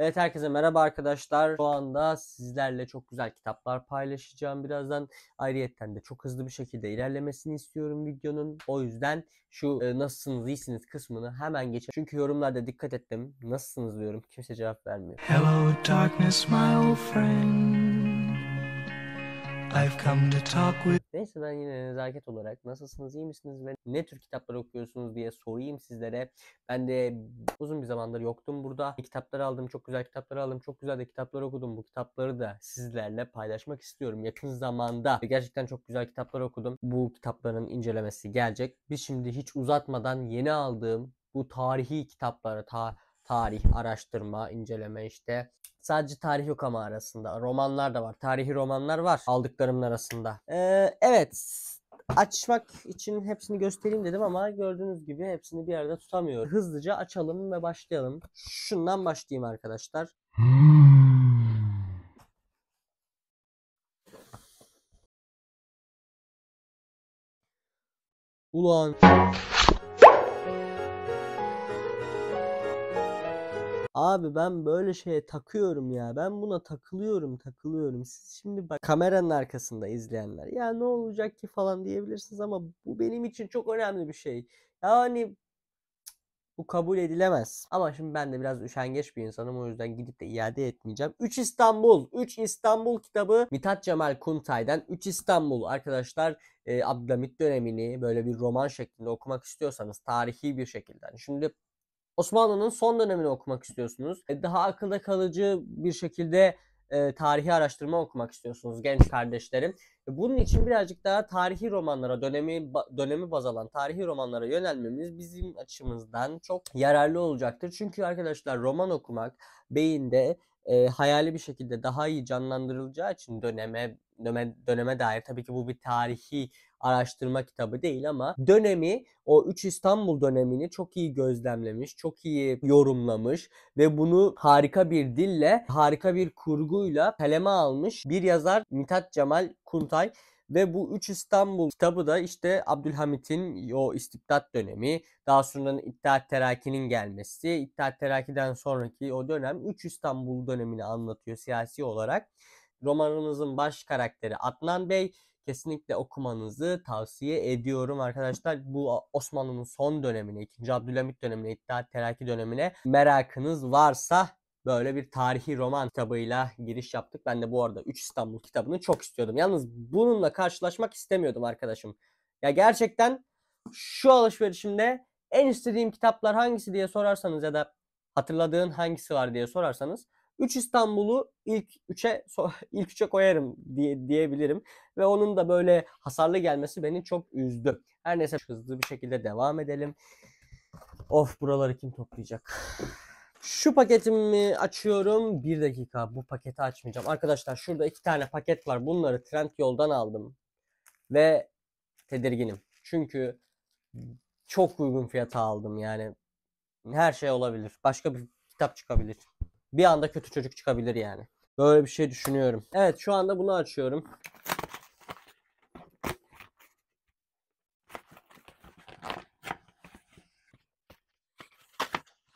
Evet herkese merhaba arkadaşlar. Şu anda sizlerle çok güzel kitaplar paylaşacağım birazdan. Ayrıyetten de çok hızlı bir şekilde ilerlemesini istiyorum videonun. O yüzden şu e, nasılsınız iyisiniz kısmını hemen geçelim. Çünkü yorumlarda dikkat ettim. Nasılsınız diyorum. Kimse cevap vermiyor. Hello darkness my old friend. I've come to talk with Neyse ben yine nezaket olarak nasılsınız, iyi misiniz ve ne tür kitaplar okuyorsunuz diye sorayım sizlere. Ben de uzun bir zamandır yoktum burada. Kitaplar aldım, çok güzel kitaplar aldım, çok güzel de kitaplar okudum. Bu kitapları da sizlerle paylaşmak istiyorum yakın zamanda. Gerçekten çok güzel kitaplar okudum. Bu kitapların incelemesi gelecek. Biz şimdi hiç uzatmadan yeni aldığım bu tarihi kitaplara, ta tarih, araştırma, inceleme işte. Sadece tarih yok ama arasında. Romanlar da var. Tarihi romanlar var aldıklarımın arasında. Ee, evet açmak için hepsini göstereyim dedim ama gördüğünüz gibi hepsini bir arada tutamıyorum. Hızlıca açalım ve başlayalım. Şundan başlayayım arkadaşlar. Ulan Abi ben böyle şeye takıyorum ya. Ben buna takılıyorum takılıyorum. Siz şimdi bak kameranın arkasında izleyenler. Ya ne olacak ki falan diyebilirsiniz ama bu benim için çok önemli bir şey. Yani bu kabul edilemez. Ama şimdi ben de biraz üşengeç bir insanım o yüzden gidip de iade etmeyeceğim. 3 İstanbul, 3 İstanbul kitabı Mithat Cemal Kuntay'dan 3 İstanbul arkadaşlar e, Abdülhamit dönemini böyle bir roman şeklinde okumak istiyorsanız tarihi bir şekilde. Hani şimdi Osmanlı'nın son dönemini okumak istiyorsunuz. E, daha akılda kalıcı bir şekilde e, tarihi araştırma okumak istiyorsunuz genç kardeşlerim. E, bunun için birazcık daha tarihi romanlara, dönemi dönemi baz alan tarihi romanlara yönelmemiz bizim açımızdan çok yararlı olacaktır. Çünkü arkadaşlar roman okumak beyinde e, hayali bir şekilde daha iyi canlandırılacağı için döneme döneme, döneme dair tabii ki bu bir tarihi araştırma kitabı değil ama dönemi o 3 İstanbul dönemini çok iyi gözlemlemiş, çok iyi yorumlamış ve bunu harika bir dille, harika bir kurguyla kaleme almış bir yazar Mithat Cemal Kuntay ve bu 3 İstanbul kitabı da işte Abdülhamit'in o istibdat dönemi, daha sonra İttihat Terakinin gelmesi, İttihat Terakiden sonraki o dönem 3 İstanbul dönemini anlatıyor siyasi olarak. Romanımızın baş karakteri Adnan Bey kesinlikle okumanızı tavsiye ediyorum arkadaşlar. Bu Osmanlı'nın son dönemine, 2. Abdülhamit dönemine, İttihat Terakki dönemine merakınız varsa böyle bir tarihi roman kitabıyla giriş yaptık. Ben de bu arada 3 İstanbul kitabını çok istiyordum. Yalnız bununla karşılaşmak istemiyordum arkadaşım. Ya gerçekten şu alışverişimde en istediğim kitaplar hangisi diye sorarsanız ya da hatırladığın hangisi var diye sorarsanız 3 İstanbul'u ilk 3'e ilk 3'e koyarım diye diyebilirim ve onun da böyle hasarlı gelmesi beni çok üzdü. Her neyse hızlı bir şekilde devam edelim. Of buraları kim toplayacak? Şu paketimi açıyorum. Bir dakika bu paketi açmayacağım. Arkadaşlar şurada iki tane paket var. Bunları trend yoldan aldım. Ve tedirginim. Çünkü çok uygun fiyata aldım yani. Her şey olabilir. Başka bir kitap çıkabilir bir anda kötü çocuk çıkabilir yani. Böyle bir şey düşünüyorum. Evet şu anda bunu açıyorum.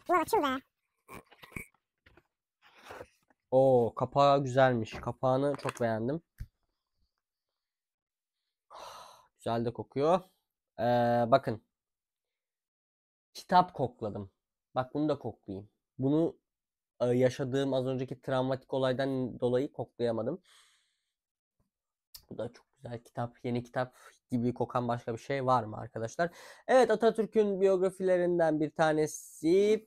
Bunu açayım be. kapağı güzelmiş. Kapağını çok beğendim. Güzel de kokuyor. Ee, bakın. Kitap kokladım. Bak bunu da koklayayım. Bunu yaşadığım az önceki travmatik olaydan dolayı koklayamadım. Bu da çok güzel kitap, yeni kitap gibi kokan başka bir şey var mı arkadaşlar? Evet Atatürk'ün biyografilerinden bir tanesi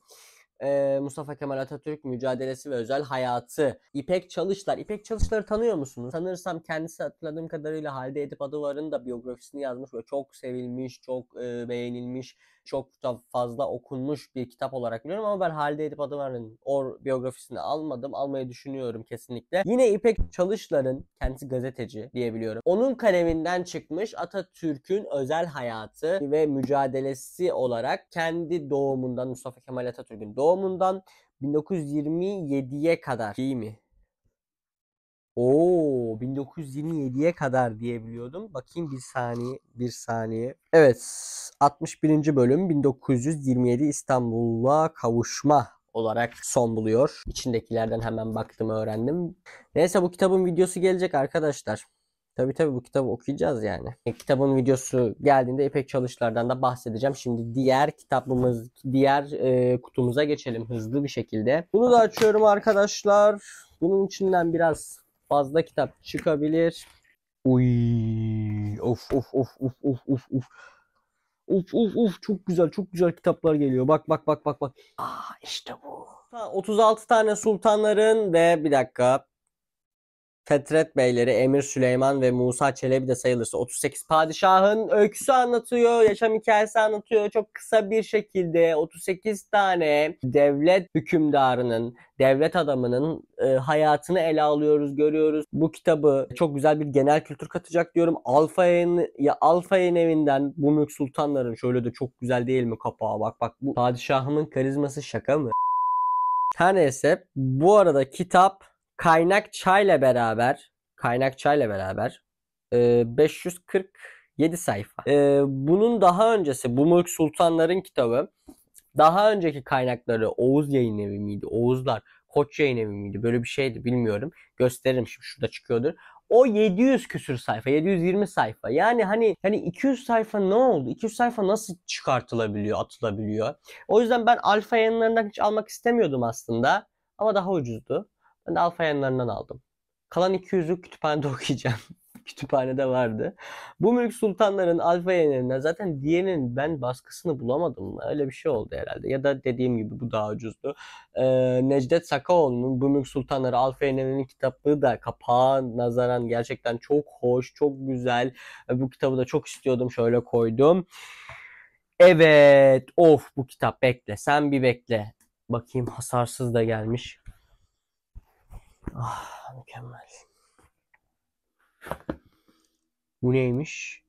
e, Mustafa Kemal Atatürk mücadelesi ve özel hayatı. İpek Çalışlar. İpek Çalışlar'ı tanıyor musunuz? Sanırsam kendisi hatırladığım kadarıyla Halide Edip Adıvar'ın da biyografisini yazmış ve çok sevilmiş, çok e, beğenilmiş çok da fazla okunmuş bir kitap olarak biliyorum ama ben Halide Edip Adıvar'ın or biyografisini almadım. Almayı düşünüyorum kesinlikle. Yine İpek Çalışlar'ın kendisi gazeteci diyebiliyorum. Onun kaleminden çıkmış Atatürk'ün özel hayatı ve mücadelesi olarak kendi doğumundan Mustafa Kemal Atatürk'ün doğumundan 1927'ye kadar iyi mi? Oo 1927'ye kadar diyebiliyordum. Bakayım bir saniye, bir saniye. Evet, 61. bölüm 1927 İstanbul'a kavuşma olarak son buluyor. İçindekilerden hemen baktım öğrendim. Neyse bu kitabın videosu gelecek arkadaşlar. Tabi tabi bu kitabı okuyacağız yani. E, kitabın videosu geldiğinde İpek Çalışlar'dan da bahsedeceğim. Şimdi diğer kitabımız, diğer e, kutumuza geçelim hızlı bir şekilde. Bunu da açıyorum arkadaşlar. Bunun içinden biraz fazla kitap çıkabilir. Uy, of of of of of of of. Of of of çok güzel çok güzel kitaplar geliyor. Bak bak bak bak bak. Aa işte bu. 36 tane sultanların ve bir dakika Fetret Beyleri Emir Süleyman ve Musa Çelebi de sayılırsa 38 padişahın öyküsü anlatıyor, yaşam hikayesi anlatıyor. Çok kısa bir şekilde 38 tane devlet hükümdarının, devlet adamının e, hayatını ele alıyoruz, görüyoruz. Bu kitabı çok güzel bir genel kültür katacak diyorum. Alfa yayın, ya Alfa yayın evinden bu Mülk Sultanların şöyle de çok güzel değil mi kapağı bak bak bu padişahımın karizması şaka mı? Her neyse bu arada kitap kaynak çayla beraber kaynak çayla beraber 547 e, sayfa. E, bunun daha öncesi bu Mulk Sultanların kitabı daha önceki kaynakları Oğuz Yayın Evi miydi? Oğuzlar Koç Yayın Evi miydi? Böyle bir şeydi bilmiyorum. Gösteririm şimdi şurada çıkıyordur. O 700 küsür sayfa, 720 sayfa. Yani hani hani 200 sayfa ne oldu? 200 sayfa nasıl çıkartılabiliyor, atılabiliyor? O yüzden ben alfa yayınlarından hiç almak istemiyordum aslında. Ama daha ucuzdu. Ben de alfa yayınlarından aldım. Kalan 200'lü kütüphanede okuyacağım. kütüphanede vardı. Bu Mülk Sultanların alfa yayınlarından zaten diğerinin ben baskısını bulamadım. Öyle bir şey oldu herhalde. Ya da dediğim gibi bu daha ucuzdu. Ee, Necdet Sakaoğlu'nun Bu Mülk Sultanları alfa yayınlarının kitaplığı da kapağı nazaran gerçekten çok hoş, çok güzel. Bu kitabı da çok istiyordum. Şöyle koydum. Evet. Of bu kitap bekle. Sen bir bekle. Bakayım hasarsız da gelmiş. Ah mükemmel. Bu neymiş?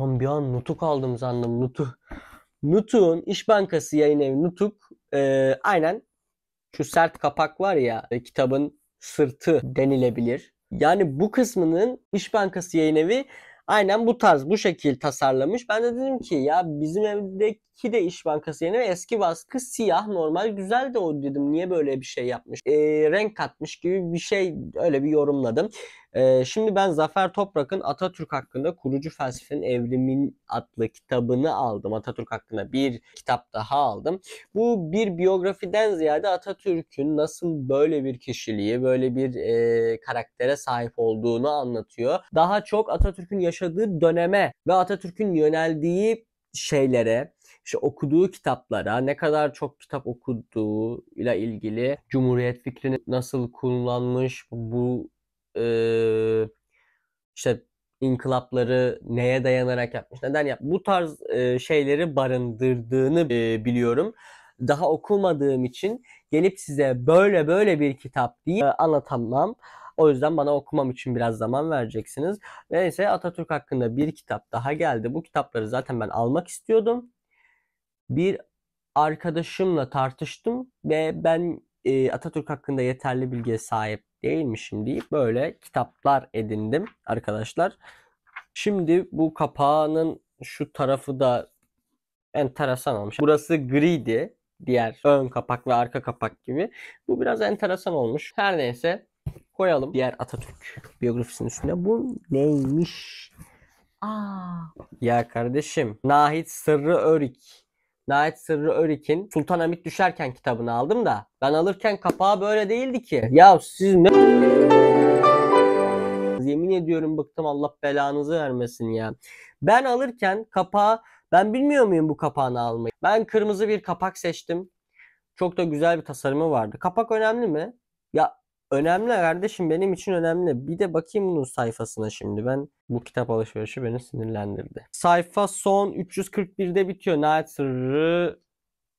Lan bir an Nutuk aldım sandım. Nutuk. Nutuk'un İş Bankası yayın evi Nutuk. E, aynen şu sert kapak var ya e, kitabın sırtı denilebilir. Yani bu kısmının İş Bankası yayın evi Aynen bu tarz bu şekil tasarlamış. Ben de dedim ki ya bizim evdeki de İş Bankası yerine eski baskı siyah normal güzel de o dedim. Niye böyle bir şey yapmış? E, renk katmış gibi bir şey öyle bir yorumladım. Ee, şimdi ben Zafer Toprak'ın Atatürk hakkında kurucu felsefenin evrimin adlı kitabını aldım. Atatürk hakkında bir kitap daha aldım. Bu bir biyografiden ziyade Atatürk'ün nasıl böyle bir kişiliği, böyle bir e, karaktere sahip olduğunu anlatıyor. Daha çok Atatürk'ün yaşadığı döneme ve Atatürk'ün yöneldiği şeylere, işte okuduğu kitaplara, ne kadar çok kitap okuduğuyla ilgili Cumhuriyet fikrini nasıl kullanmış, bu e, işte inkılapları neye dayanarak yapmış, neden yap Bu tarz e, şeyleri barındırdığını e, biliyorum. Daha okumadığım için gelip size böyle böyle bir kitap diye anlatamam. O yüzden bana okumam için biraz zaman vereceksiniz. Neyse Atatürk hakkında bir kitap daha geldi. Bu kitapları zaten ben almak istiyordum. Bir arkadaşımla tartıştım ve ben e, Atatürk hakkında yeterli bilgiye sahip değilmişim deyip böyle kitaplar edindim arkadaşlar. Şimdi bu kapağının şu tarafı da enteresan olmuş. Burası griydi. Diğer ön kapak ve arka kapak gibi. Bu biraz enteresan olmuş. Her neyse koyalım diğer Atatürk biyografisinin üstüne. Bu neymiş? Aa. Ya kardeşim Nahit Sırrı Örik Nait Sırrı Örik'in Sultanahmet Düşerken kitabını aldım da ben alırken kapağı böyle değildi ki. Ya siz ne... Yemin ediyorum bıktım Allah belanızı vermesin ya. Ben alırken kapağı ben bilmiyor muyum bu kapağını almayı? Ben kırmızı bir kapak seçtim. Çok da güzel bir tasarımı vardı. Kapak önemli mi? Ya Önemli kardeşim benim için önemli. Bir de bakayım bunun sayfasına şimdi. Ben bu kitap alışverişi beni sinirlendirdi. Sayfa son 341'de bitiyor. Nihayet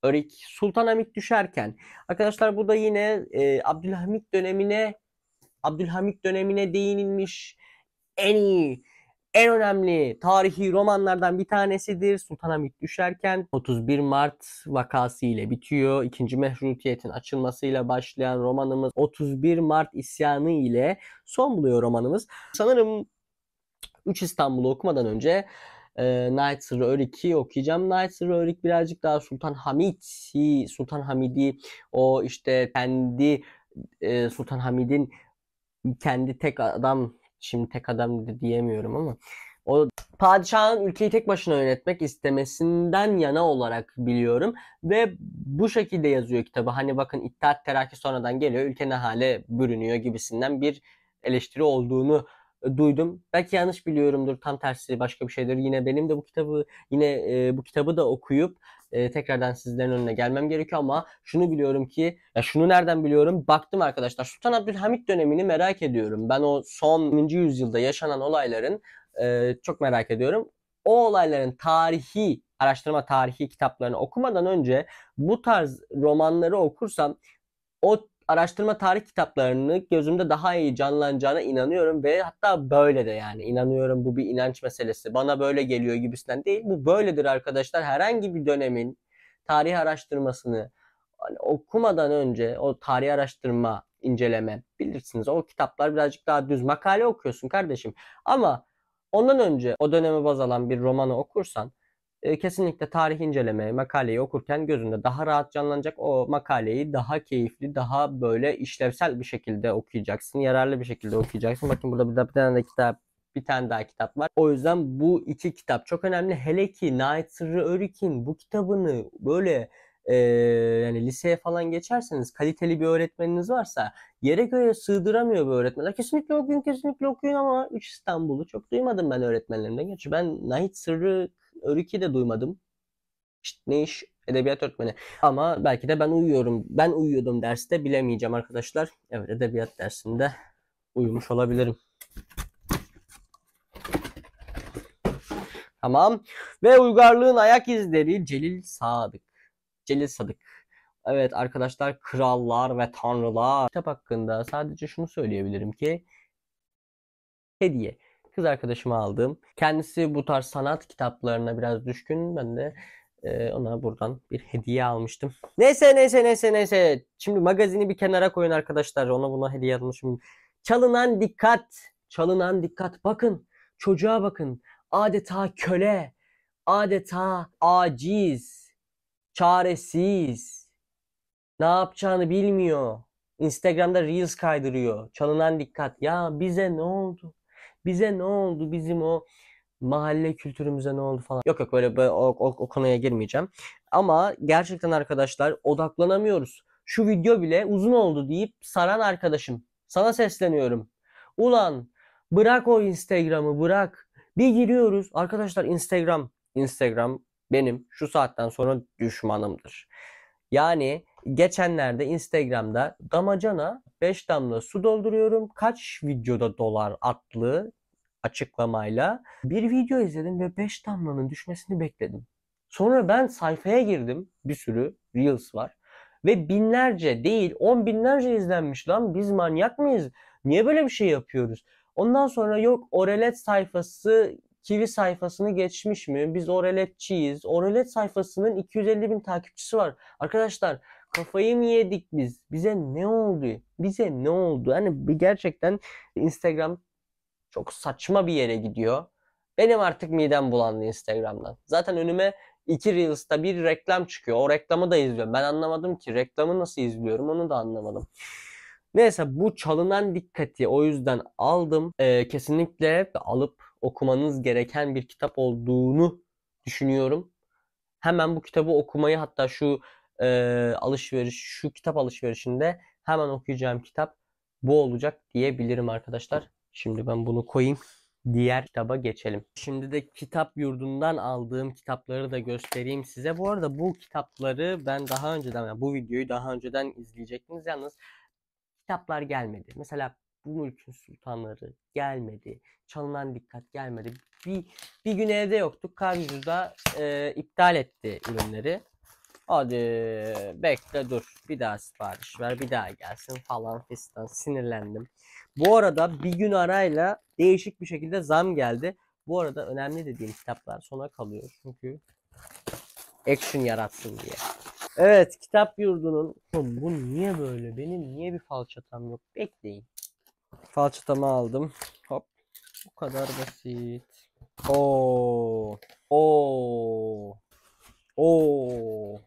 Örik Sultan Hamit düşerken. Arkadaşlar bu da yine e, Abdülhamit dönemine Abdülhamit dönemine değinilmiş en iyi en önemli tarihi romanlardan bir tanesidir. Sultanahmet düşerken 31 Mart vakası ile bitiyor. İkinci Meşrutiyet'in açılmasıyla başlayan romanımız 31 Mart isyanı ile son buluyor romanımız. Sanırım 3 İstanbul'u okumadan önce e, Night Sırrı Örik'i okuyacağım. Night Sırrı Örik birazcık daha Sultan Hamid'i, Sultan Hamid'i o işte kendi e, Sultan Hamid'in kendi tek adam şimdi tek adam de diyemiyorum ama o padişahın ülkeyi tek başına yönetmek istemesinden yana olarak biliyorum ve bu şekilde yazıyor kitabı. Hani bakın İttihat Terakki sonradan geliyor ülke ne hale bürünüyor gibisinden bir eleştiri olduğunu duydum. Belki yanlış biliyorumdur. Tam tersi başka bir şeydir. Yine benim de bu kitabı yine e, bu kitabı da okuyup e, tekrardan sizlerin önüne gelmem gerekiyor ama şunu biliyorum ki ya şunu nereden biliyorum? Baktım arkadaşlar. Sultan Abdülhamit dönemini merak ediyorum. Ben o son 10. yüzyılda yaşanan olayların e, çok merak ediyorum. O olayların tarihi araştırma tarihi kitaplarını okumadan önce bu tarz romanları okursam o araştırma tarih kitaplarını gözümde daha iyi canlanacağına inanıyorum ve hatta böyle de yani inanıyorum bu bir inanç meselesi. Bana böyle geliyor gibisinden değil. Bu böyledir arkadaşlar. Herhangi bir dönemin tarih araştırmasını hani okumadan önce o tarih araştırma inceleme bilirsiniz. O kitaplar birazcık daha düz makale okuyorsun kardeşim. Ama ondan önce o döneme baz alan bir romanı okursan e, kesinlikle tarih inceleme makaleyi okurken gözünde daha rahat canlanacak. O makaleyi daha keyifli, daha böyle işlevsel bir şekilde okuyacaksın. Yararlı bir şekilde okuyacaksın. Bakın burada bir, daha bir tane de kitap bir tane daha kitap var. O yüzden bu iki kitap çok önemli. Hele ki Night Sırrı Örik'in bu kitabını böyle e, yani liseye falan geçerseniz kaliteli bir öğretmeniniz varsa yere göre sığdıramıyor bu öğretmenler. Kesinlikle okuyun kesinlikle okuyun ama 3 İstanbul'u çok duymadım ben öğretmenlerimden. geç. ben Nahit Sırrı Örük'ü de duymadım. İşte ne iş? Edebiyat öğretmeni. Ama belki de ben uyuyorum. Ben uyuyordum derste bilemeyeceğim arkadaşlar. Evet edebiyat dersinde uyumuş olabilirim. Tamam. Ve uygarlığın ayak izleri Celil Sadık. Celil Sadık. Evet arkadaşlar krallar ve tanrılar. Kitap hakkında sadece şunu söyleyebilirim ki hediye kız arkadaşıma aldım. Kendisi bu tarz sanat kitaplarına biraz düşkün. Ben de e, ona buradan bir hediye almıştım. Neyse neyse neyse neyse. Şimdi magazini bir kenara koyun arkadaşlar. Ona buna hediye almışım. Çalınan dikkat. Çalınan dikkat. Bakın çocuğa bakın. Adeta köle. Adeta aciz. Çaresiz. Ne yapacağını bilmiyor. Instagram'da Reels kaydırıyor. Çalınan dikkat. Ya bize ne oldu? Bize ne oldu? Bizim o mahalle kültürümüze ne oldu falan. Yok yok böyle, böyle o, o, o konuya girmeyeceğim. Ama gerçekten arkadaşlar odaklanamıyoruz. Şu video bile uzun oldu deyip saran arkadaşım. Sana sesleniyorum. Ulan bırak o Instagram'ı bırak. Bir giriyoruz. Arkadaşlar Instagram, Instagram benim şu saatten sonra düşmanımdır. Yani geçenlerde Instagram'da damacana 5 damla su dolduruyorum. Kaç videoda dolar atlı açıklamayla bir video izledim ve 5 damlanın düşmesini bekledim. Sonra ben sayfaya girdim. Bir sürü Reels var. Ve binlerce değil on binlerce izlenmiş lan biz manyak mıyız? Niye böyle bir şey yapıyoruz? Ondan sonra yok Orelet sayfası Kivi sayfasını geçmiş mi? Biz Oreletçiyiz. Orelet sayfasının 250 bin takipçisi var. Arkadaşlar Kafayı mı yedik biz? Bize ne oldu? Bize ne oldu? Hani gerçekten Instagram çok saçma bir yere gidiyor. Benim artık midem bulandı Instagram'dan. Zaten önüme iki Reels'ta bir reklam çıkıyor. O reklamı da izliyorum. Ben anlamadım ki reklamı nasıl izliyorum onu da anlamadım. Neyse bu çalınan dikkati o yüzden aldım. Ee, kesinlikle alıp okumanız gereken bir kitap olduğunu düşünüyorum. Hemen bu kitabı okumayı hatta şu e, alışveriş, şu kitap alışverişinde hemen okuyacağım kitap bu olacak diyebilirim arkadaşlar. Şimdi ben bunu koyayım. Diğer kitaba geçelim. Şimdi de kitap yurdundan aldığım kitapları da göstereyim size. Bu arada bu kitapları ben daha önceden, yani bu videoyu daha önceden izleyecektiniz. Yalnız kitaplar gelmedi. Mesela bu mülkün sultanları gelmedi. Çalınan dikkat gelmedi. Bir, bir gün evde yoktuk. Kargocu da e, iptal etti ürünleri. Hadi bekle dur. Bir daha sipariş ver. Bir daha gelsin falan fistan. Sinirlendim. Bu arada bir gün arayla değişik bir şekilde zam geldi. Bu arada önemli dediğim kitaplar sona kalıyor. Çünkü action yaratsın diye. Evet kitap yurdunun bu niye böyle benim niye bir falçatam yok bekleyin. Falçatamı aldım. Hop bu kadar basit. Oo. Oo. Oo.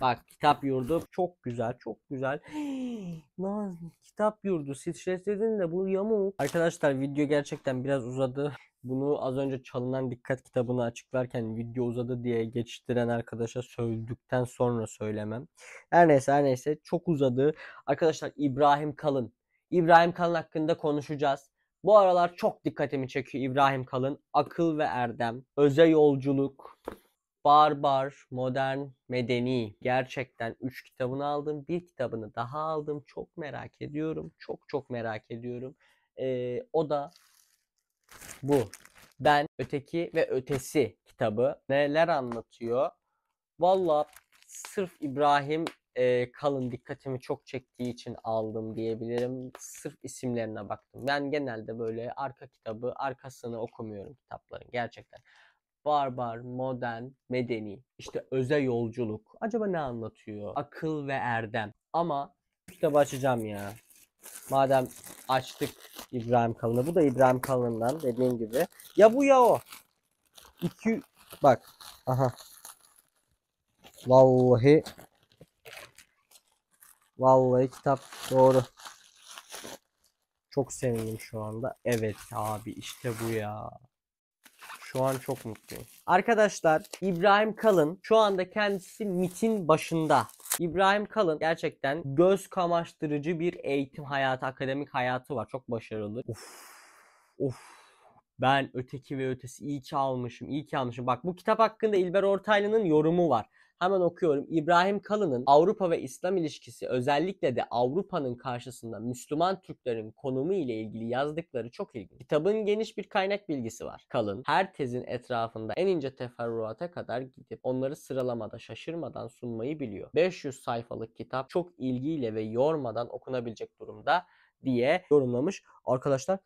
Bak kitap yurdu çok güzel çok güzel. Lan kitap yurdu stres dedin de bu yamuk. Arkadaşlar video gerçekten biraz uzadı. Bunu az önce çalınan dikkat kitabını açıklarken video uzadı diye geçiştiren arkadaşa sövdükten sonra söylemem. Her neyse her neyse çok uzadı. Arkadaşlar İbrahim Kalın. İbrahim Kalın hakkında konuşacağız. Bu aralar çok dikkatimi çekiyor İbrahim Kalın. Akıl ve erdem, öze yolculuk, Barbar, Modern, Medeni gerçekten 3 kitabını aldım. Bir kitabını daha aldım. Çok merak ediyorum. Çok çok merak ediyorum. Ee, o da bu. Ben, Öteki ve Ötesi kitabı neler anlatıyor? Valla sırf İbrahim e, Kalın dikkatimi çok çektiği için aldım diyebilirim. Sırf isimlerine baktım. Ben genelde böyle arka kitabı, arkasını okumuyorum kitapların gerçekten barbar, modern, medeni, işte öze yolculuk. Acaba ne anlatıyor? Akıl ve erdem. Ama kitabı açacağım ya. Madem açtık İbrahim Kalın'ı. Bu da İbrahim Kalın'dan dediğim gibi. Ya bu ya o. İki... Bak. Aha. Vallahi. Vallahi kitap doğru. Çok sevindim şu anda. Evet abi işte bu ya. Şu an çok mutluyum. Arkadaşlar İbrahim Kalın şu anda kendisi MIT'in başında. İbrahim Kalın gerçekten göz kamaştırıcı bir eğitim hayatı, akademik hayatı var. Çok başarılı. Of. Of. Ben öteki ve ötesi iyi ki almışım, iyi ki almışım. Bak bu kitap hakkında İlber Ortaylı'nın yorumu var. Hemen okuyorum. İbrahim Kalın'ın Avrupa ve İslam ilişkisi özellikle de Avrupa'nın karşısında Müslüman Türklerin konumu ile ilgili yazdıkları çok ilginç. Kitabın geniş bir kaynak bilgisi var. Kalın her tezin etrafında en ince teferruata kadar gidip onları sıralamada şaşırmadan sunmayı biliyor. 500 sayfalık kitap çok ilgiyle ve yormadan okunabilecek durumda diye yorumlamış arkadaşlar.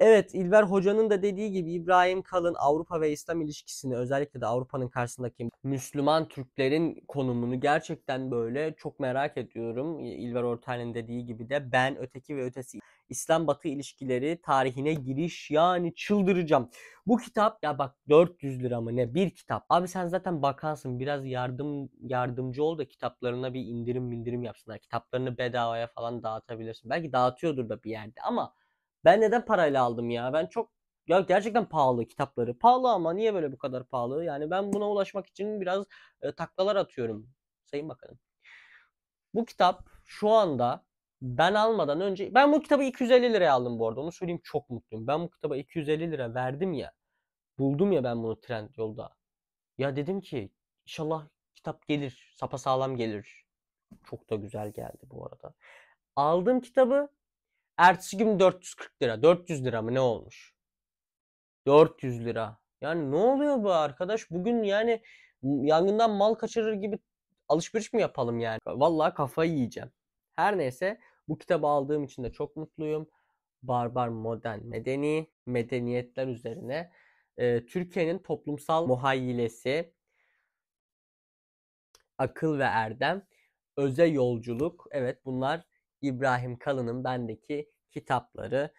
Evet İlber Hoca'nın da dediği gibi İbrahim Kalın Avrupa ve İslam ilişkisini özellikle de Avrupa'nın karşısındaki Müslüman Türklerin konumunu gerçekten böyle çok merak ediyorum. İlber Ortaylı'nın dediği gibi de ben öteki ve ötesi İslam Batı ilişkileri tarihine giriş yani çıldıracağım. Bu kitap ya bak 400 lira mı ne bir kitap. Abi sen zaten bakansın biraz yardım yardımcı ol da kitaplarına bir indirim indirim yapsınlar. Kitaplarını bedavaya falan dağıtabilirsin. Belki dağıtıyordur da bir yerde ama ben neden parayla aldım ya? Ben çok ya gerçekten pahalı kitapları. Pahalı ama niye böyle bu kadar pahalı? Yani ben buna ulaşmak için biraz e, taklalar atıyorum. Sayın Bakanım. Bu kitap şu anda ben almadan önce ben bu kitabı 250 liraya aldım bu arada. Onu söyleyeyim çok mutluyum. Ben bu kitaba 250 lira verdim ya. Buldum ya ben bunu trend yolda. Ya dedim ki inşallah kitap gelir. Sapa sağlam gelir. Çok da güzel geldi bu arada. Aldığım kitabı Ertesi gün 440 lira. 400 lira mı ne olmuş? 400 lira. Yani ne oluyor bu arkadaş? Bugün yani yangından mal kaçırır gibi alışveriş mi yapalım yani? Vallahi kafayı yiyeceğim. Her neyse bu kitabı aldığım için de çok mutluyum. Barbar modern medeni medeniyetler üzerine e, Türkiye'nin toplumsal muhayyilesi akıl ve erdem öze yolculuk evet bunlar İbrahim Kalın'ın bendeki kitapları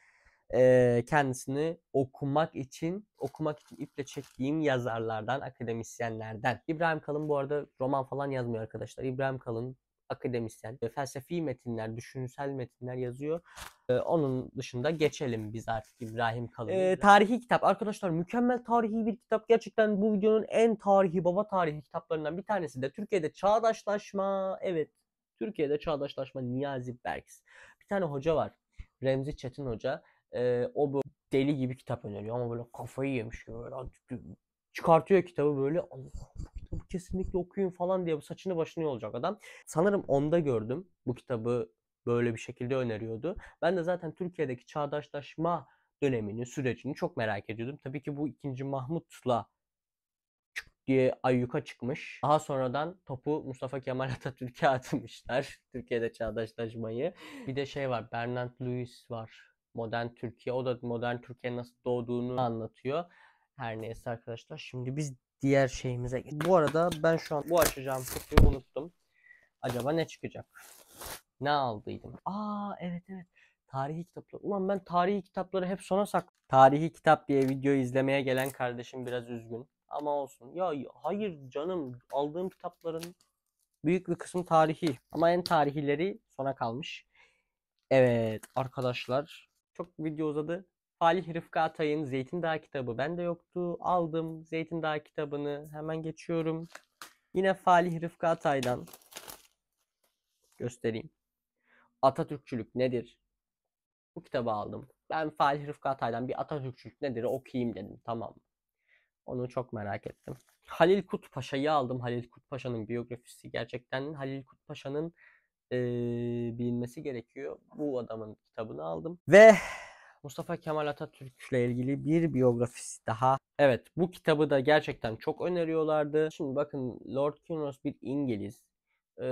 e, kendisini okumak için okumak için iple çektiğim yazarlardan, akademisyenlerden. İbrahim Kalın bu arada roman falan yazmıyor arkadaşlar. İbrahim Kalın akademisyen, felsefi metinler, düşünsel metinler yazıyor. Ee, onun dışında geçelim biz artık İbrahim Kalın. Ee, tarihi kitap arkadaşlar mükemmel tarihi bir kitap. Gerçekten bu videonun en tarihi baba tarihi kitaplarından bir tanesi de Türkiye'de çağdaşlaşma evet Türkiye'de çağdaşlaşma Niyazi Berks. Bir tane hoca var. Remzi Çetin Hoca. E, o bu deli gibi kitap öneriyor ama böyle kafayı yemiş gibi böyle çıkartıyor kitabı böyle Bu kitabı kesinlikle okuyun falan diye bu saçını başını olacak adam. Sanırım onda gördüm bu kitabı böyle bir şekilde öneriyordu. Ben de zaten Türkiye'deki çağdaşlaşma dönemini, sürecini çok merak ediyordum. Tabii ki bu ikinci Mahmut'la diye ayyuka çıkmış. Daha sonradan topu Mustafa Kemal Atatürk'e atmışlar. Türkiye'de çağdaşlaşmayı. Bir de şey var Bernard Lewis var. Modern Türkiye. O da modern Türkiye nasıl doğduğunu anlatıyor. Her neyse arkadaşlar. Şimdi biz diğer şeyimize geçelim. Bu arada ben şu an bu açacağım kutuyu unuttum. Acaba ne çıkacak? Ne aldıydım? Aa evet evet. Tarihi kitapları. Ulan ben tarihi kitapları hep sona sak. Tarihi kitap diye video izlemeye gelen kardeşim biraz üzgün. Ama olsun. Ya hayır canım aldığım kitapların büyük bir kısmı tarihi. Ama en tarihileri sona kalmış. Evet arkadaşlar. Çok video uzadı. Falih Rıfkı Atay'ın Zeytin Dağı kitabı bende yoktu. Aldım Zeytin Dağı kitabını. Hemen geçiyorum. Yine Falih Rıfkı Atay'dan göstereyim. Atatürkçülük nedir? Bu kitabı aldım. Ben Falih Rıfkı Atay'dan bir Atatürkçülük nedir okuyayım dedim. Tamam. Onu çok merak ettim. Halil Kut Paşa'yı aldım. Halil Kut Paşa'nın biyografisi gerçekten Halil Kut Paşa'nın e, bilinmesi gerekiyor. Bu adamın kitabını aldım. Ve Mustafa Kemal Atatürk'le ilgili bir biyografisi daha. Evet bu kitabı da gerçekten çok öneriyorlardı. Şimdi bakın Lord Kinross bir İngiliz. E,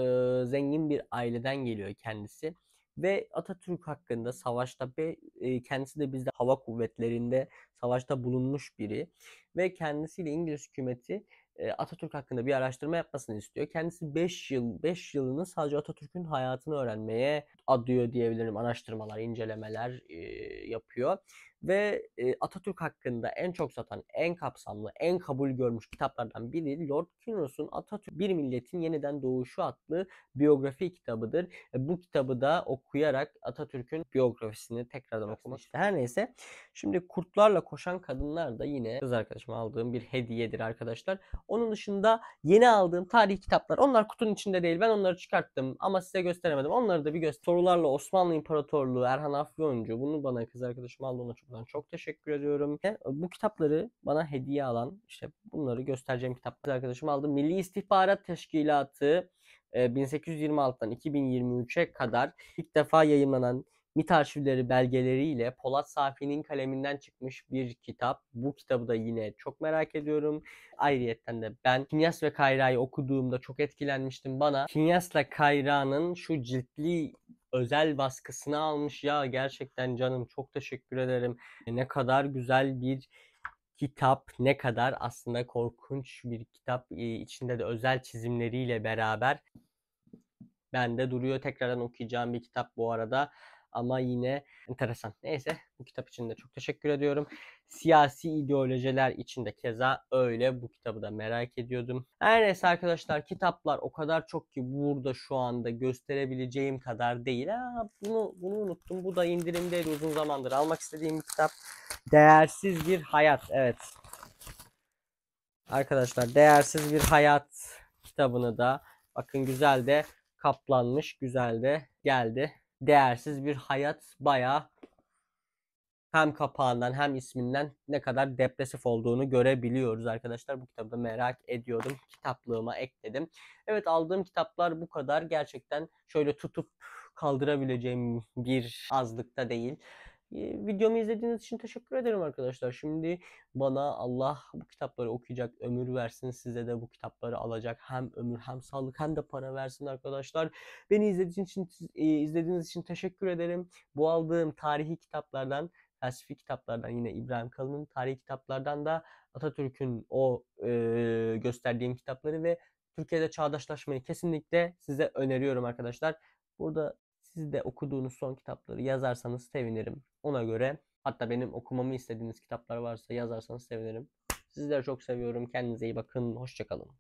zengin bir aileden geliyor kendisi ve Atatürk hakkında savaşta ve kendisi de bizde hava kuvvetlerinde savaşta bulunmuş biri ve kendisiyle İngiliz hükümeti Atatürk hakkında bir araştırma yapmasını istiyor. Kendisi 5 yıl 5 yılını sadece Atatürk'ün hayatını öğrenmeye adıyor diyebilirim. Araştırmalar, incelemeler e, yapıyor ve e, Atatürk hakkında en çok satan, en kapsamlı, en kabul görmüş kitaplardan biri Lord Kynus'un Atatürk Bir Milletin Yeniden Doğuşu adlı biyografi kitabıdır. E, bu kitabı da okuyarak Atatürk'ün biyografisini tekrardan okumak. İşte her neyse. Şimdi Kurtlarla Koşan Kadınlar da yine kız arkadaşıma aldığım bir hediyedir arkadaşlar. Onun dışında yeni aldığım tarih kitaplar. Onlar kutunun içinde değil. Ben onları çıkarttım ama size gösteremedim. Onları da bir göster. Sorularla Osmanlı İmparatorluğu, Erhan Afyoncu. Bunu bana kız arkadaşım aldı. Ona çok buradan çok teşekkür ediyorum. Ve bu kitapları bana hediye alan işte bunları göstereceğim kitapları arkadaşım aldı. Milli İstihbarat Teşkilatı 1826'dan 2023'e kadar ilk defa yayınlanan MIT arşivleri belgeleriyle Polat Safi'nin kaleminden çıkmış bir kitap. Bu kitabı da yine çok merak ediyorum. Ayrıyetten de ben Kinyas ve Kayra'yı okuduğumda çok etkilenmiştim. Bana Kinyas'la Kayra'nın şu ciltli özel baskısını almış ya gerçekten canım çok teşekkür ederim. Ne kadar güzel bir kitap ne kadar aslında korkunç bir kitap ee, içinde de özel çizimleriyle beraber bende duruyor. Tekrardan okuyacağım bir kitap bu arada ama yine enteresan. Neyse bu kitap için de çok teşekkür ediyorum. Siyasi ideolojiler için de keza öyle. Bu kitabı da merak ediyordum. Her neyse arkadaşlar kitaplar o kadar çok ki burada şu anda gösterebileceğim kadar değil. Ha, bunu, bunu unuttum. Bu da indirimdeydi uzun zamandır. Almak istediğim bir kitap. Değersiz bir hayat. Evet. Arkadaşlar değersiz bir hayat kitabını da bakın güzel de kaplanmış. Güzel de geldi değersiz bir hayat baya hem kapağından hem isminden ne kadar depresif olduğunu görebiliyoruz arkadaşlar. Bu kitabı da merak ediyordum. Kitaplığıma ekledim. Evet aldığım kitaplar bu kadar. Gerçekten şöyle tutup kaldırabileceğim bir azlıkta değil. Videomu izlediğiniz için teşekkür ederim arkadaşlar. Şimdi bana Allah bu kitapları okuyacak ömür versin. Size de bu kitapları alacak hem ömür hem sağlık hem de para versin arkadaşlar. Beni izlediğiniz için izlediğiniz için teşekkür ederim. Bu aldığım tarihi kitaplardan felsefi kitaplardan yine İbrahim Kalın'ın tarihi kitaplardan da Atatürk'ün o e, gösterdiğim kitapları ve Türkiye'de çağdaşlaşmayı kesinlikle size öneriyorum arkadaşlar. Burada siz de okuduğunuz son kitapları yazarsanız sevinirim. Ona göre hatta benim okumamı istediğiniz kitaplar varsa yazarsanız sevinirim. Sizleri çok seviyorum. Kendinize iyi bakın. Hoşçakalın.